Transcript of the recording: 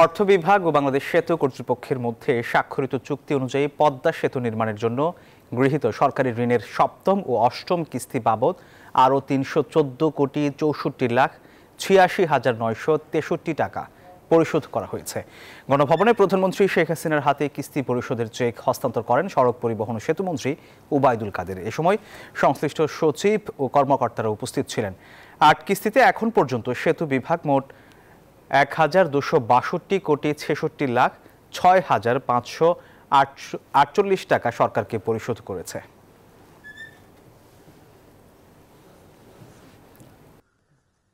অর্থ বিভাগ ও বাংলাদেশ সেতু কর্তৃপক্ষের মধ্যে স্বাক্ষরিত চুক্তি অনুযায়ী পদ্মা সেতু নির্মাণের জন্য গৃহীত সরকারি ঋণের সপ্তম ও অষ্টম কিস্তি বাবদ আরও তিনশো কোটি চৌষট্টি লাখ ছিয়াশি হাজার নয়শো তেষট্টি টাকা পরিশোধ করা হয়েছে গণভবনে প্রধানমন্ত্রী শেখ হাসিনার হাতে কিস্তি পরিশোধের চেক হস্তান্তর করেন সড়ক পরিবহন সেতুমন্ত্রী উবায়দুল কাদের এ সময় সংশ্লিষ্ট সচিব ও কর্মকর্তারা উপস্থিত ছিলেন আট কিস্তিতে এখন পর্যন্ত সেতু বিভাগ মোট এক হাজার দুশো বাষট্টি কোটি ছেষট্টি লাখ ছয় হাজার পাঁচশো আটচল্লিশ টাকা সরকারকে পরিশোধ করেছে